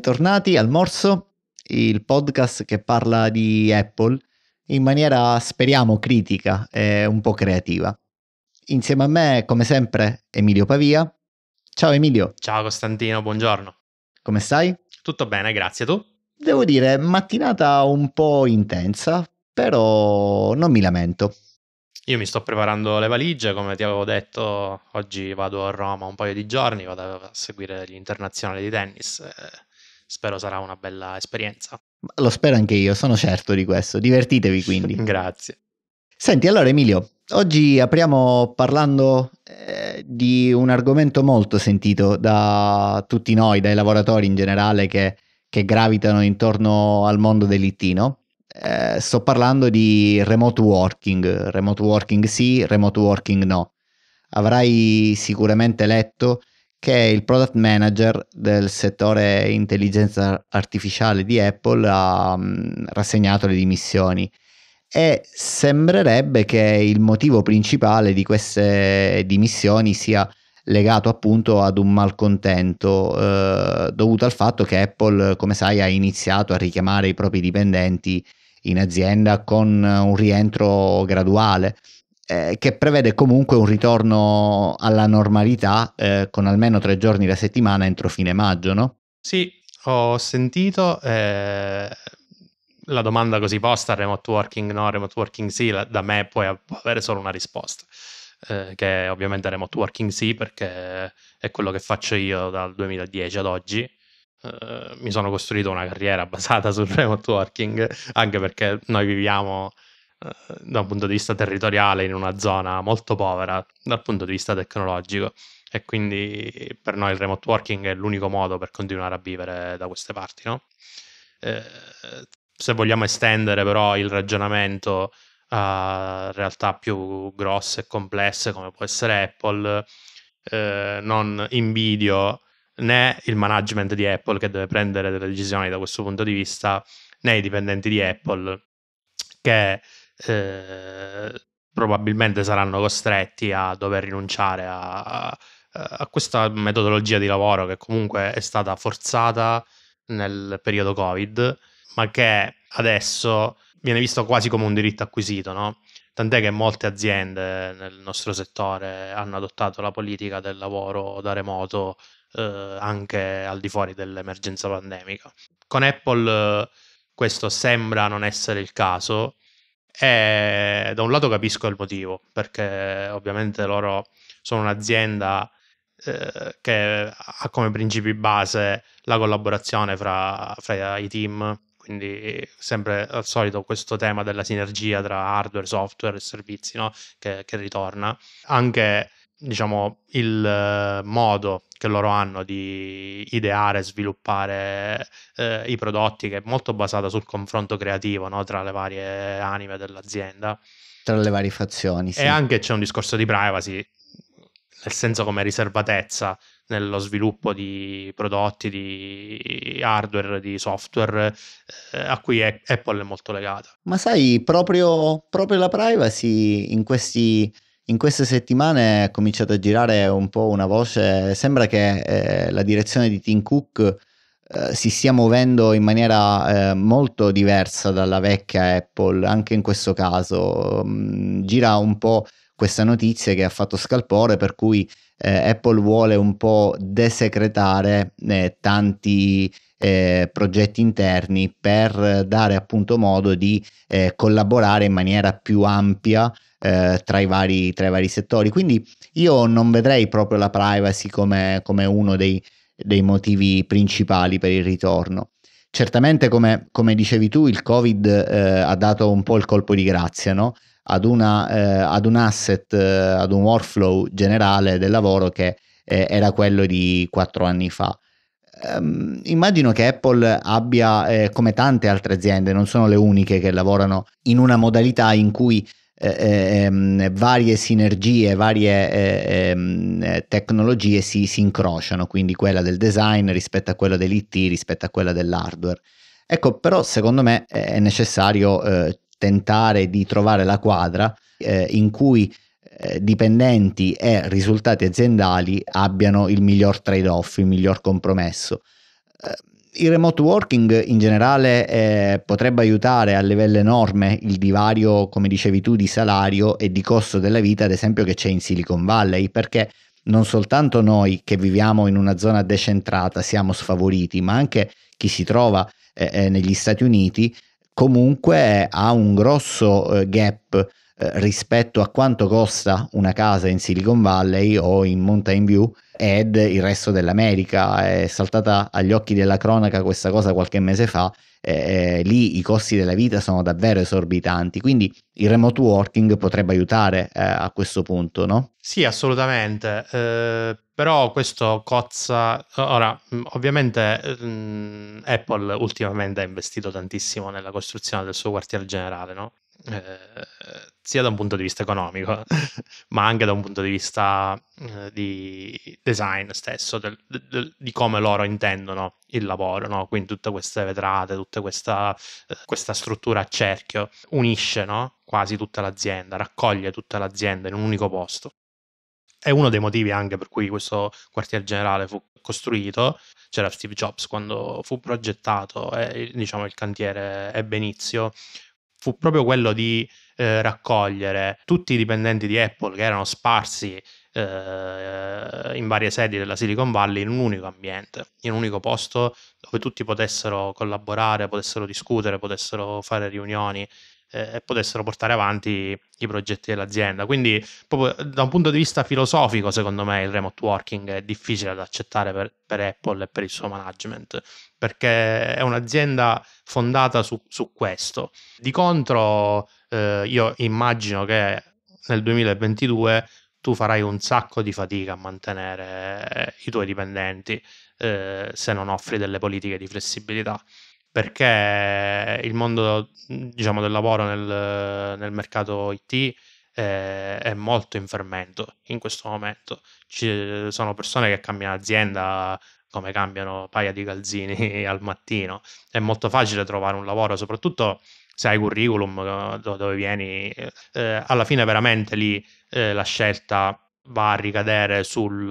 bentornati al Morso, il podcast che parla di Apple in maniera speriamo critica e un po' creativa. Insieme a me, come sempre, Emilio Pavia. Ciao Emilio. Ciao Costantino, buongiorno. Come stai? Tutto bene, grazie. Tu? Devo dire, mattinata un po' intensa, però non mi lamento. Io mi sto preparando le valigie, come ti avevo detto, oggi vado a Roma un paio di giorni, vado a seguire gli internazionali di tennis. Eh, spero sarà una bella esperienza. Lo spero anche io, sono certo di questo. Divertitevi quindi. Grazie. Senti, allora Emilio, oggi apriamo parlando eh, di un argomento molto sentito da tutti noi, dai lavoratori in generale che, che gravitano intorno al mondo dell'IT, eh, sto parlando di remote working, remote working sì, remote working no. Avrai sicuramente letto che è il product manager del settore intelligenza artificiale di Apple, ha mm, rassegnato le dimissioni. E sembrerebbe che il motivo principale di queste dimissioni sia legato appunto ad un malcontento eh, dovuto al fatto che Apple, come sai, ha iniziato a richiamare i propri dipendenti in azienda con un rientro graduale. Eh, che prevede comunque un ritorno alla normalità eh, con almeno tre giorni la settimana entro fine maggio, no? Sì, ho sentito eh, la domanda così posta, remote working no, remote working sì, la, da me puoi avere solo una risposta, eh, che è ovviamente remote working sì perché è quello che faccio io dal 2010 ad oggi, Uh, mi sono costruito una carriera basata sul remote working, anche perché noi viviamo eh, da un punto di vista territoriale in una zona molto povera dal punto di vista tecnologico e quindi per noi il remote working è l'unico modo per continuare a vivere da queste parti. No? Eh, se vogliamo estendere però il ragionamento a realtà più grosse e complesse come può essere Apple, eh, non invidio né il management di Apple che deve prendere delle decisioni da questo punto di vista, né i dipendenti di Apple che eh, probabilmente saranno costretti a dover rinunciare a, a, a, questa metodologia di lavoro che comunque è stata forzata nel periodo Covid, ma che adesso viene visto quasi come un diritto acquisito, no? Tant'è che molte aziende nel nostro settore hanno adottato la politica del lavoro da remoto eh, anche al di fuori dell'emergenza pandemica. Con Apple questo sembra non essere il caso, e eh, da un lato capisco il motivo, perché ovviamente loro sono un'azienda eh, che ha come principi base la collaborazione fra, fra i team, quindi sempre al solito questo tema della sinergia tra hardware, software e servizi no? che, che ritorna. Anche diciamo, il eh, modo che loro hanno di ideare, e sviluppare eh, i prodotti, che è molto basata sul confronto creativo no? tra le varie anime dell'azienda. Tra le varie fazioni. Sì. E anche c'è un discorso di privacy, nel senso come riservatezza nello sviluppo di prodotti, di hardware, di software, eh, a cui è, Apple è molto legata. Ma sai, proprio, proprio la privacy in questi in queste settimane è cominciato a girare un po' una voce, sembra che eh, la direzione di Tim Cook eh, si stia muovendo in maniera eh, molto diversa dalla vecchia Apple, anche in questo caso. Mm, gira un po' questa notizia che ha fatto scalpore, per cui eh, Apple vuole un po' desecretare eh, tanti eh, progetti interni per dare appunto modo di eh, collaborare in maniera più ampia eh, tra, i vari, tra, i vari, settori. Quindi io non vedrei proprio la privacy come, come uno dei, dei, motivi principali per il ritorno. Certamente, come, come dicevi tu, il Covid eh, ha dato un po' il colpo di grazia, no? Ad, una, eh, ad un asset, eh, ad un workflow generale del lavoro che era quello di quattro anni fa. Um, immagino che Apple abbia, eh, come tante altre aziende, non sono le uniche che lavorano in una modalità in cui eh, ehm, varie sinergie, varie eh, ehm, tecnologie si, si, incrociano, quindi quella del design rispetto a quella dell'IT, rispetto a quella dell'hardware. Ecco, però secondo me è necessario eh, tentare di trovare la quadra eh, in cui eh, dipendenti e risultati aziendali abbiano il miglior trade-off, il miglior compromesso. Eh, il remote working in generale eh, potrebbe aiutare a livello enorme il divario, come dicevi tu, di salario e di costo della vita, ad esempio, che c'è in Silicon Valley, perché non soltanto noi che viviamo in una zona decentrata siamo sfavoriti, ma anche chi si trova eh, eh negli Stati Uniti comunque ha un grosso eh, gap eh, rispetto a quanto costa una casa in Silicon Valley o in Mountain View ed il resto dell'America. È saltata agli occhi della cronaca questa cosa qualche mese fa. Eh, lì i costi della vita sono davvero esorbitanti, quindi il remote working potrebbe aiutare eh, a questo punto, no? Sì, assolutamente. Eh, però questo cozza. Ora, mm, ovviamente mh, mm, Apple ultimamente ha investito tantissimo nella costruzione del suo quartier generale, no? Eh, sia da un punto di vista economico, ma anche da un punto di vista eh, di design stesso, del, del, di come loro intendono il lavoro, no? quindi tutte queste vetrate, tutta questa, eh, questa struttura a cerchio unisce no? quasi tutta l'azienda, raccoglie tutta l'azienda in un unico posto. È uno dei motivi anche per cui questo quartier generale fu costruito. C'era Steve Jobs quando fu progettato e diciamo, il cantiere ebbe inizio fu proprio quello di eh, raccogliere tutti i dipendenti di Apple che erano sparsi eh, in varie sedi della Silicon Valley in un unico ambiente, in un unico posto dove tutti potessero collaborare, potessero discutere, potessero fare riunioni eh, potessero portare avanti i progetti dell'azienda. Quindi, proprio eh, da un punto di vista filosofico, secondo me il remote working è difficile da accettare per, per Apple e per il suo management, perché è un'azienda fondata su, su questo. Di contro, eh, io immagino che nel 2022 tu farai un sacco di fatica a mantenere eh, i tuoi dipendenti eh, se non offri delle politiche di flessibilità perché il mondo diciamo, del lavoro nel, nel mercato IT eh, è molto in fermento in questo momento. Ci sono persone che cambiano azienda come cambiano paia di calzini al mattino. È molto facile trovare un lavoro, soprattutto se hai curriculum eh, dove vieni. Eh, eh, alla fine veramente lì eh, la scelta va a ricadere sul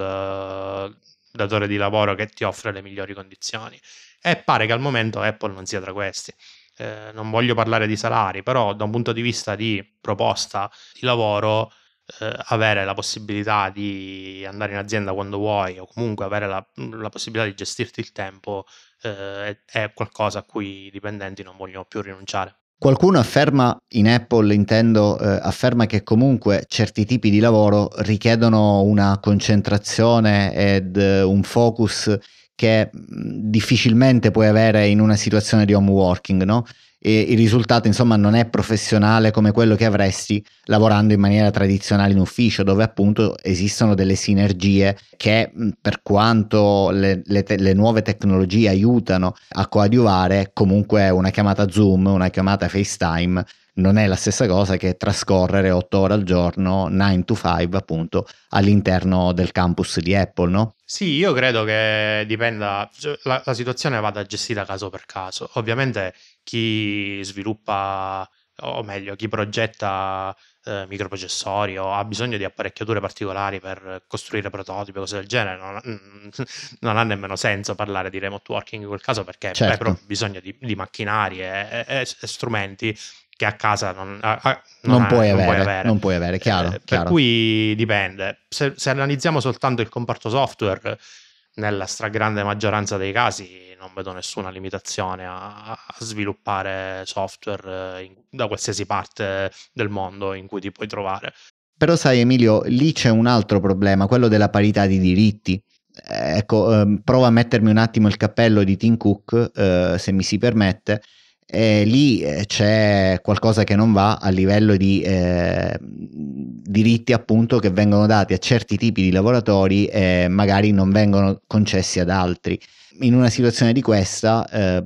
datore di lavoro che ti offre le migliori condizioni. E pare che al momento Apple non sia tra questi. Eh, non voglio parlare di salari, però da un punto di vista di proposta di lavoro, eh, avere la possibilità di andare in azienda quando vuoi o comunque avere la, la possibilità di gestirti il tempo eh, è qualcosa a cui i dipendenti non vogliono più rinunciare. Qualcuno afferma, in Apple intendo, eh, afferma che comunque certi tipi di lavoro richiedono una concentrazione ed eh, un focus che mm, difficilmente puoi avere in una situazione di home working, no? e il risultato insomma non è professionale come quello che avresti lavorando in maniera tradizionale in ufficio dove appunto esistono delle sinergie che per quanto le, le, te- le nuove tecnologie aiutano a coadiuvare comunque una chiamata Zoom, una chiamata FaceTime non è la stessa cosa che trascorrere 8 ore al giorno, 9 to 5 appunto, all'interno del campus di Apple, no? Sì, io credo che dipenda, cioè, la, la situazione vada gestita caso per caso. Ovviamente chi sviluppa o meglio chi progetta eh, microprocessori o ha bisogno di apparecchiature particolari per costruire prototipi o cose del genere non, mm, non, ha nemmeno senso parlare di remote working in quel caso perché certo. hai proprio bisogno di, di macchinari e, e, e, strumenti che a casa non, a, a, non, non, ha, puoi, non avere, puoi, avere, non puoi avere chiaro, eh, chiaro. per cui dipende se, se analizziamo soltanto il comparto software nella stragrande maggioranza dei casi non vedo nessuna limitazione a, a sviluppare software eh, in, da qualsiasi parte del mondo in cui ti puoi trovare. Però sai Emilio, lì c'è un altro problema, quello della parità di diritti. Eh, ecco, ehm, prova a mettermi un attimo il cappello di Tim Cook, eh, se mi si permette, eh, lì c'è qualcosa che non va a livello di eh, diritti appunto che vengono dati a certi tipi di lavoratori e magari non vengono concessi ad altri. In una situazione di questa eh,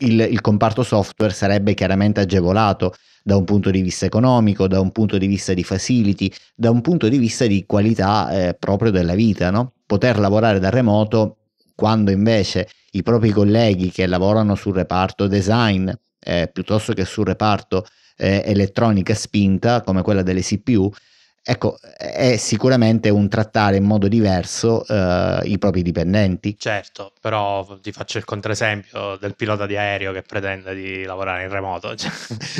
il, il comparto software sarebbe chiaramente agevolato da un punto di vista economico, da un punto di vista di facility, da un punto di vista di qualità eh, proprio della vita. No? Poter lavorare da remoto quando invece i propri colleghi che lavorano sul reparto design eh, piuttosto che sul reparto eh, elettronica spinta come quella delle CPU Ecco, è sicuramente un trattare in modo diverso eh, i propri dipendenti. Certo, però ti faccio il contraesempio del pilota di aereo che pretende di lavorare in remoto. Cioè,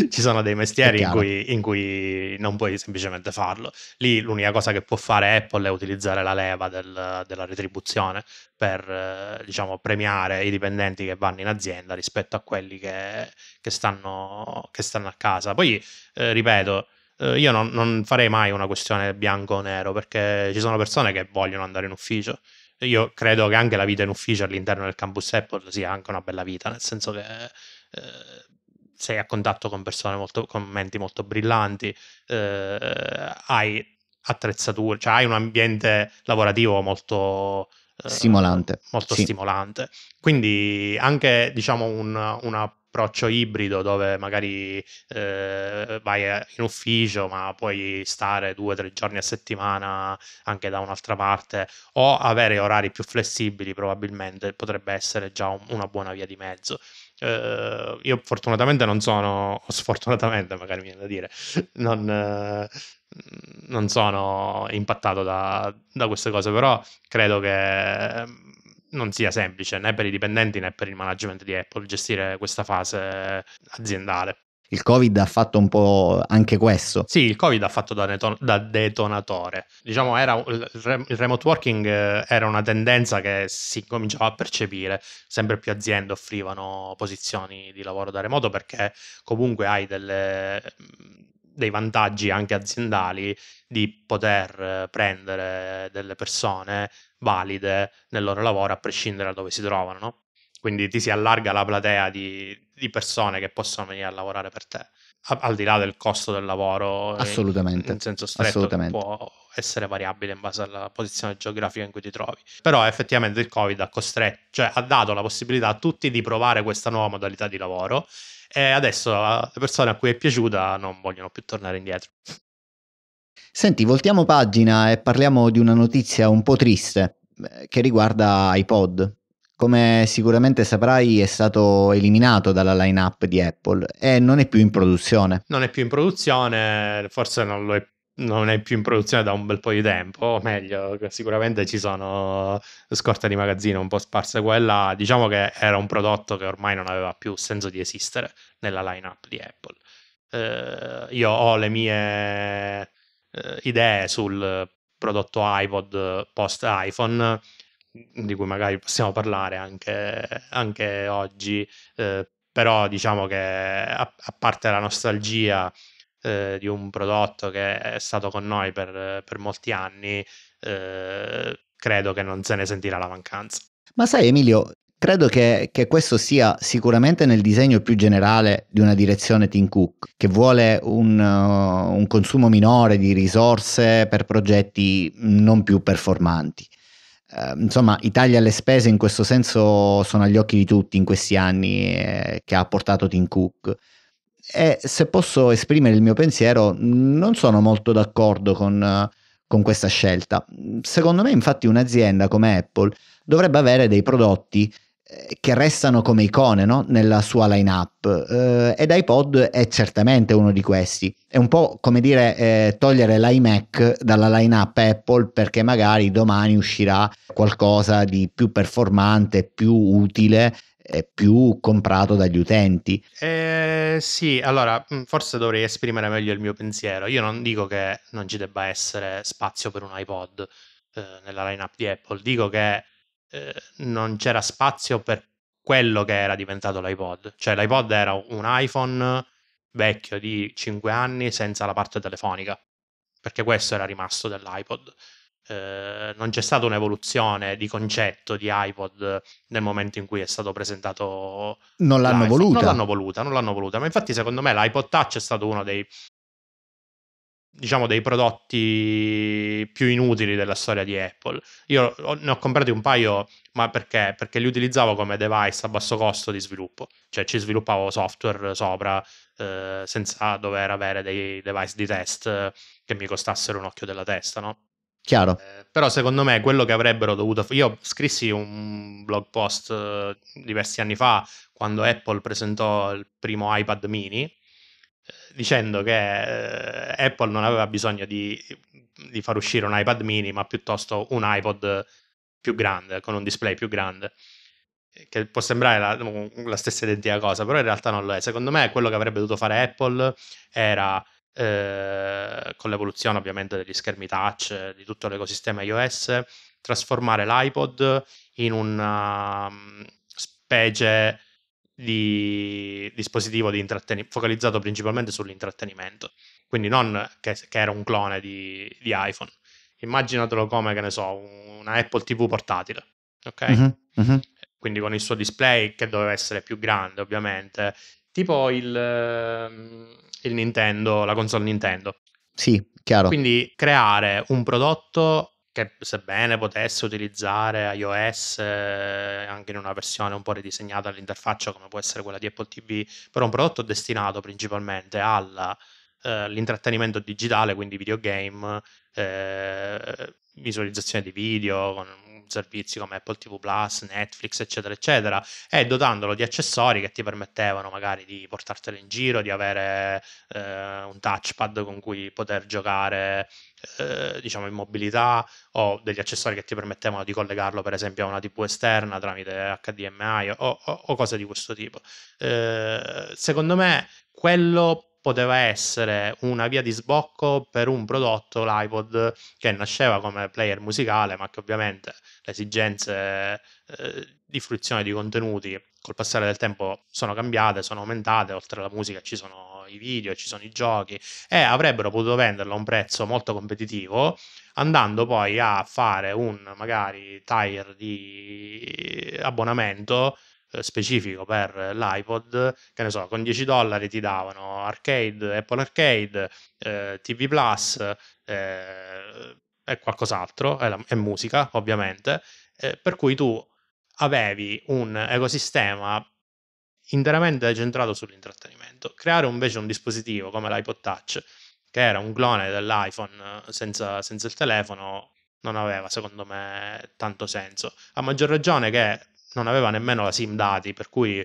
ci sono dei mestieri in cui, in cui, non puoi semplicemente farlo. Lì l'unica cosa che può fare Apple è utilizzare la leva del, della retribuzione per eh, diciamo, premiare i dipendenti che vanno in azienda rispetto a quelli che, che, stanno, che stanno, a casa. Poi, eh, ripeto, eh, io non, non, farei mai una questione bianco-nero o perché ci sono persone che vogliono andare in ufficio. Io credo che anche la vita in ufficio all'interno del campus Apple sia anche una bella vita, nel senso che eh, sei a contatto con persone molto, con menti molto brillanti, eh, hai attrezzature, cioè hai un ambiente lavorativo molto eh, stimolante. Molto sì. stimolante. Quindi anche diciamo un, una approccio ibrido dove magari eh, vai eh, in ufficio ma puoi stare due o tre giorni a settimana anche da un'altra parte o avere orari più flessibili probabilmente potrebbe essere già un, una buona via di mezzo. Eh, io fortunatamente non sono, o sfortunatamente magari mi viene da dire, non, eh, non sono impattato da, da queste cose, però credo che non sia semplice né per i dipendenti né per il management di Apple gestire questa fase aziendale. Il Covid ha fatto un po' anche questo. Sì, il Covid ha fatto da, neton- da detonatore. Diciamo, era, il, remote working eh, era una tendenza che si cominciava a percepire. Sempre più aziende offrivano posizioni di lavoro da remoto perché comunque hai delle, dei vantaggi anche aziendali di poter eh, prendere delle persone valide nel loro lavoro a prescindere da dove si trovano, no? Quindi ti si allarga la platea di, di persone che possono venire a lavorare per te al di là del costo del lavoro assolutamente, in senso stretto può essere variabile in base alla posizione geografica in cui ti trovi però effettivamente il covid ha costretto cioè ha dato la possibilità a tutti di provare questa nuova modalità di lavoro e adesso ah, le persone a cui è piaciuta non vogliono più tornare indietro Senti, voltiamo pagina e parliamo di una notizia un po' triste eh, che riguarda iPod. Come sicuramente saprai è stato eliminato dalla lineup di Apple e non è più in produzione. Non è più in produzione, forse non lo è non è più in produzione da un bel po' di tempo, o meglio, sicuramente ci sono scorte di magazzino un po' sparse qua Diciamo che era un prodotto che ormai non aveva più senso di esistere nella lineup di Apple. Eh, io ho le mie eh, idee sul prodotto iPod eh, post iPhone, mm, di cui magari possiamo parlare anche, anche oggi, eh, però diciamo che a, a parte la nostalgia eh, di un prodotto che è stato con noi per, per molti anni, eh, credo che non se ne sentirà la mancanza. Ma sai Emilio, Credo che, che, questo sia sicuramente nel disegno più generale di una direzione Team Cook, che vuole un, uh, un consumo minore di risorse per progetti non più performanti. Uh, insomma, i tagli alle spese in questo senso sono agli occhi di tutti in questi anni eh, che ha portato Team Cook. E se posso esprimere il mio pensiero, non sono molto d'accordo con, uh, con questa scelta. Secondo me, infatti, un'azienda come Apple dovrebbe avere dei prodotti eh, che restano come icone no? nella sua line-up eh, ed iPod è certamente uno di questi. È un po' come dire eh, togliere l'iMac dalla line-up Apple perché magari domani uscirà qualcosa di più performante, più utile e più comprato dagli utenti. Eh, sì, allora mm, forse dovrei esprimere meglio il mio pensiero. Io non dico che non ci debba essere spazio per un iPod eh, nella lineup di Apple, dico che Ehm, non c'era spazio per quello che era diventato l'iPod. Cioè l'iPod era un iPhone vecchio di 5 anni senza la parte telefonica, perché questo era rimasto dell'iPod. Eh, non c'è stata un'evoluzione di concetto di iPod nel momento in cui è stato presentato. Non l'hanno l'iPhone. voluta. Non l'hanno voluta, non l'hanno voluta. Ma infatti, secondo me, l'iPod Touch è stato uno dei diciamo dei prodotti più inutili della storia di Apple. Io ne ho comprati un paio, ma perché? Perché li utilizzavo come device a basso costo di sviluppo, cioè ci sviluppavo software sopra eh, senza dover avere dei device di test eh, che mi costassero un occhio della testa, no? Chiaro. Eh, però secondo me quello che avrebbero dovuto Io scrissi un blog post eh, diversi anni fa quando Apple presentò il primo iPad mini dicendo che eh, Apple non aveva bisogno di, di, far uscire un iPad mini, ma piuttosto un iPod più grande, con un display più grande, che può sembrare la, la stessa identica cosa, però in realtà non lo è. Secondo me quello che avrebbe dovuto fare Apple era, eh, con l'evoluzione ovviamente degli schermi touch, di tutto l'ecosistema iOS, trasformare l'iPod in una mm, specie di dispositivo di focalizzato principalmente sull'intrattenimento, quindi non che, che era un clone di, di, iPhone. Immaginatelo come, che ne so, una Apple TV portatile, ok? Uh-huh, Quindi con il suo display che doveva essere più grande, ovviamente, tipo il, ehm, il Nintendo, la console Nintendo. Sì, chiaro. Quindi creare un prodotto che sebbene potesse utilizzare iOS eh, anche in una versione un po' ridisegnata all'interfaccia come può essere quella di Apple TV, però un prodotto destinato principalmente alla eh, l'intrattenimento digitale, quindi videogame, eh, visualizzazione di video con servizi come Apple TV Plus, Netflix, eccetera, eccetera, e dotandolo di accessori che ti permettevano magari di portartelo in giro, di avere eh, un touchpad con cui poter giocare eh, diciamo in mobilità o degli accessori che ti permettevano di collegarlo per esempio a una TV esterna tramite HDMI o, o, o cose di questo tipo. Eh, secondo me quello poteva essere una via di sbocco per un prodotto, l'iPod, che nasceva come player musicale, ma che ovviamente le esigenze eh, di fruizione di contenuti col passare del tempo sono cambiate, sono aumentate, oltre alla musica ci sono i video, ci sono i giochi e avrebbero potuto venderlo a un prezzo molto competitivo andando poi a fare un magari tire di abbonamento eh, specifico per l'iPod, che ne so, con 10 dollari ti davano arcade, Apple Arcade, eh, TV Plus eh, e qualcos'altro, e, la, e musica ovviamente, eh, per cui tu avevi un ecosistema interamente centrato sull'intrattenimento. Creare invece un dispositivo come l'iPod Touch, che era un clone dell'iPhone eh, senza, senza il telefono, non aveva secondo me tanto senso. A maggior ragione che non aveva nemmeno la SIM dati, per cui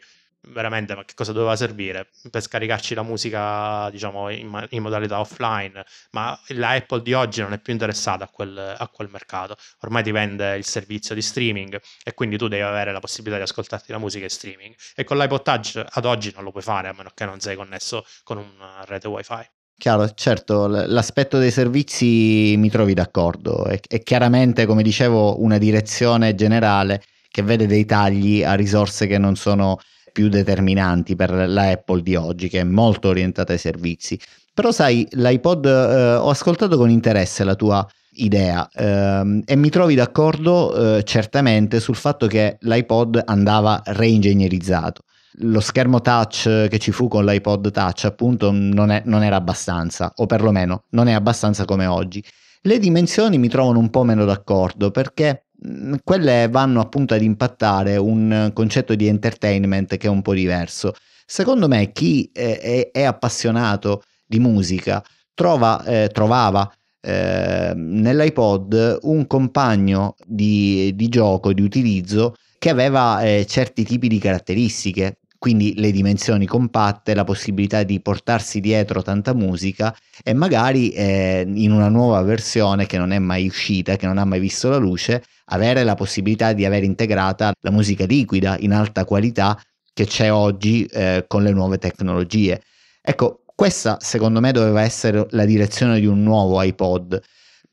veramente ma che cosa doveva servire per scaricarci la musica diciamo in, in, modalità offline ma la Apple di oggi non è più interessata a quel, a quel, mercato ormai ti vende il servizio di streaming e quindi tu devi avere la possibilità di ascoltarti la musica in streaming e con l'iPod Touch ad oggi non lo puoi fare a meno che non sei connesso con una rete wifi Chiaro, certo, l'aspetto dei servizi mi trovi d'accordo, è, è chiaramente, come dicevo, una direzione generale che vede dei tagli a risorse che non sono più determinanti per la Apple di oggi, che è molto orientata ai servizi. Però sai, l'iPod eh, ho ascoltato con interesse la tua idea ehm, e mi trovi d'accordo eh, certamente sul fatto che l'iPod andava reingegnerizzato. Lo schermo touch che ci fu con l'iPod touch appunto non, è, non era abbastanza, o perlomeno non è abbastanza come oggi. Le dimensioni mi trovano un po' meno d'accordo perché Mm, quelle vanno appunto ad impattare un concetto di entertainment che è un po' diverso. Secondo me chi è, è appassionato di musica trova, eh, trovava eh, nell'iPod un compagno di, di, gioco, di utilizzo che aveva eh, certi tipi di caratteristiche, quindi le dimensioni compatte, la possibilità di portarsi dietro tanta musica e magari eh, in una nuova versione che non è mai uscita, che non ha mai visto la luce, avere la possibilità di avere integrata la musica liquida in alta qualità che c'è oggi eh, con le nuove tecnologie. Ecco, questa secondo me doveva essere la direzione di un nuovo iPod,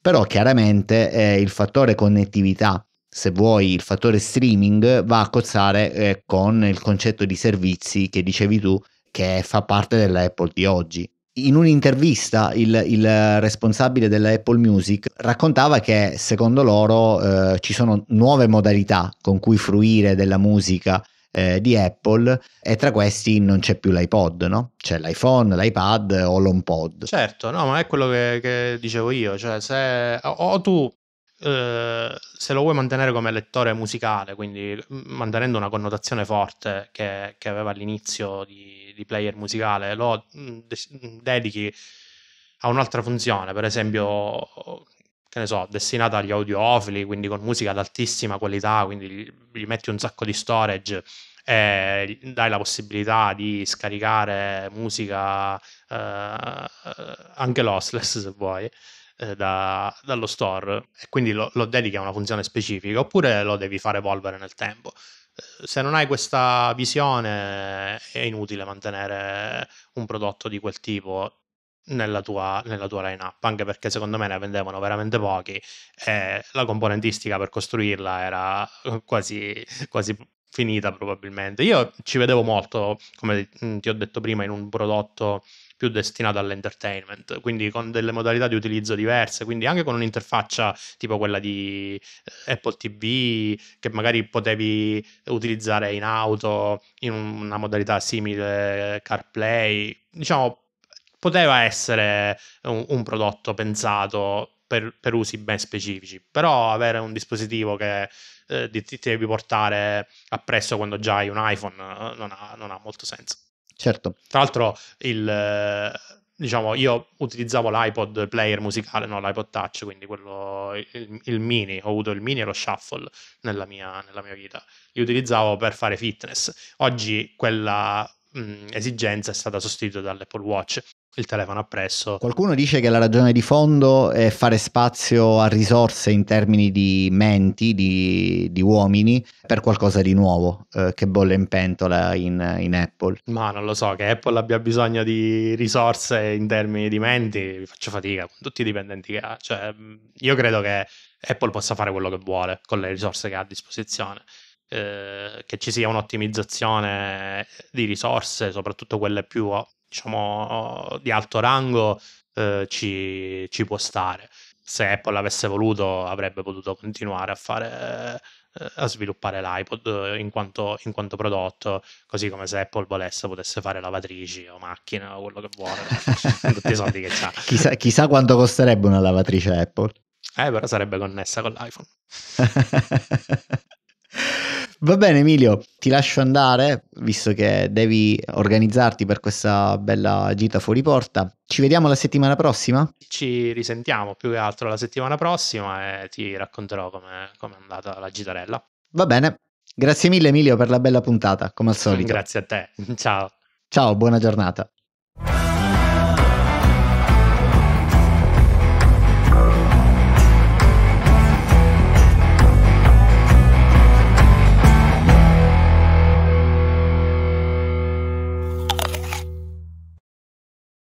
però chiaramente eh, il fattore connettività, se vuoi il fattore streaming, va a cozzare eh, con il concetto di servizi che dicevi tu, che fa parte dell'Apple di oggi. In un'intervista il, il, responsabile dell'Apple Music raccontava che secondo loro eh, ci sono nuove modalità con cui fruire della musica eh, di Apple e tra questi non c'è più l'iPod, no? C'è l'iPhone, l'iPad o l'HomePod. Certo, no, ma è quello che, che dicevo io, cioè se o tu eh, se lo vuoi mantenere come lettore musicale, quindi mantenendo una connotazione forte che, che aveva all'inizio di, di player musicale, lo mm, mm, dedichi a un'altra funzione, per esempio, che ne so, destinata agli audiofili, quindi con musica ad altissima qualità, quindi gli metti un sacco di storage e dai la possibilità di scaricare musica eh, anche lossless se vuoi. Eh, da, dallo store e quindi lo, lo dedichi a una funzione specifica oppure lo devi far evolvere nel tempo se non hai questa visione è inutile mantenere un prodotto di quel tipo nella tua, nella tua line-up, anche perché secondo me ne vendevano veramente pochi e la componentistica per costruirla era quasi, quasi finita probabilmente. Io ci vedevo molto, come ti ho detto prima, in un prodotto più destinato all'entertainment, quindi con delle modalità di utilizzo diverse, quindi anche con un'interfaccia tipo quella di eh, Apple TV che magari potevi utilizzare in auto in una modalità simile CarPlay, diciamo poteva essere un, un prodotto pensato per, per, usi ben specifici, però avere un dispositivo che eh, ti, ti devi portare appresso quando già hai un iPhone eh, non ha, non ha molto senso. Certo. Tra l'altro il diciamo, io utilizzavo l'iPod player musicale, no, l'iPod touch, quindi quello, il, il, mini, ho avuto il mini e lo shuffle nella mia, nella mia, vita, li utilizzavo per fare fitness. Oggi quella mh, esigenza è stata sostituita dall'Apple Watch, il telefono appresso. Qualcuno dice che la ragione di fondo è fare spazio a risorse in termini di menti, di, di uomini, per qualcosa di nuovo eh, che bolle in pentola in, in, Apple. Ma non lo so, che Apple abbia bisogno di risorse in termini di menti, faccio fatica con tutti i dipendenti che ha. Cioè, io credo che Apple possa fare quello che vuole con le risorse che ha a disposizione eh, che ci sia un'ottimizzazione di risorse, soprattutto quelle più diciamo, di alto rango, eh, ci, ci, può stare. Se Apple avesse voluto, avrebbe potuto continuare a, fare, eh, a sviluppare l'iPod in quanto, in quanto, prodotto, così come se Apple volesse potesse fare lavatrici o macchine o quello che vuole, tutti i soldi che ha. Chissà, chissà quanto costerebbe una lavatrice Apple. Eh, però sarebbe connessa con l'iPhone. Va bene Emilio, ti lascio andare, visto che devi organizzarti per questa bella gita fuori porta. Ci vediamo la settimana prossima? Ci risentiamo più che altro la settimana prossima e ti racconterò come è andata la gitarella. Va bene, grazie mille Emilio per la bella puntata, come al solito. Grazie a te, ciao. Ciao, buona giornata.